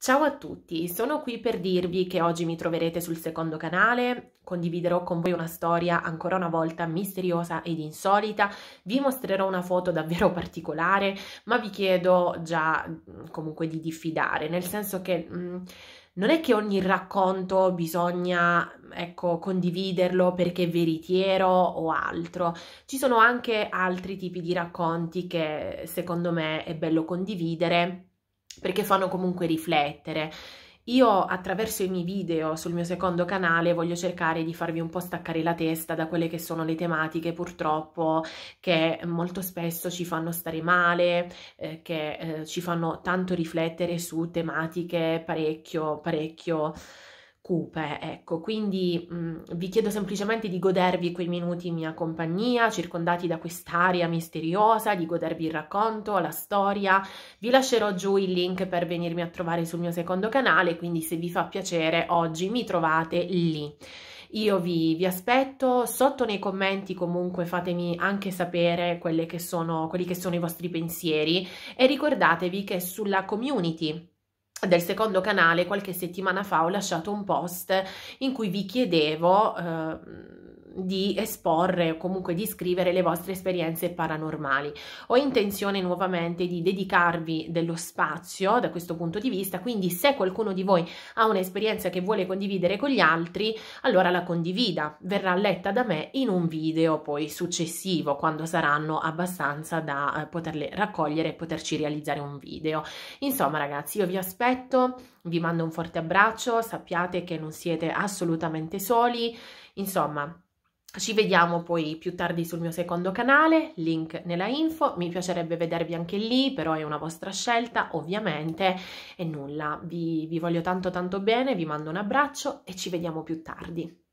Ciao a tutti, sono qui per dirvi che oggi mi troverete sul secondo canale, condividerò con voi una storia ancora una volta misteriosa ed insolita, vi mostrerò una foto davvero particolare, ma vi chiedo già mm, comunque di diffidare, nel senso che... Mh, mm, non è che ogni racconto bisogna ecco, condividerlo perché è veritiero o altro, ci sono anche altri tipi di racconti che secondo me è bello condividere perché fanno comunque riflettere. Io attraverso i miei video sul mio secondo canale voglio cercare di farvi un po' staccare la testa da quelle che sono le tematiche purtroppo che molto spesso ci fanno stare male, eh, che eh, ci fanno tanto riflettere su tematiche parecchio, parecchio cupe, ecco, quindi mh, vi chiedo semplicemente di godervi quei minuti in mia compagnia, circondati da quest'aria misteriosa, di godervi il racconto, la storia. Vi lascerò giù il link per venirmi a trovare sul mio secondo canale, quindi se vi fa piacere oggi mi trovate lì. Io vi, vi, aspetto, sotto nei commenti comunque fatemi anche sapere che sono, quelli che sono i vostri pensieri e ricordatevi che sulla community del secondo canale qualche settimana fa ho lasciato un post in cui vi chiedevo eh, di esporre o comunque di scrivere le vostre esperienze paranormali. Ho intenzione nuovamente di dedicarvi dello spazio da questo punto di vista, quindi se qualcuno di voi ha un'esperienza che vuole condividere con gli altri, allora la condivida, verrà letta da me in un video poi successivo, quando saranno abbastanza da eh, poterle raccogliere e poterci realizzare un video. Insomma ragazzi, io vi aspetto, vi mando un forte abbraccio, sappiate che non siete assolutamente soli, insomma ci vediamo poi più tardi sul mio secondo canale, link nella info, mi piacerebbe vedervi anche lì, però è una vostra scelta ovviamente e nulla, vi, vi voglio tanto tanto bene, vi mando un abbraccio e ci vediamo più tardi.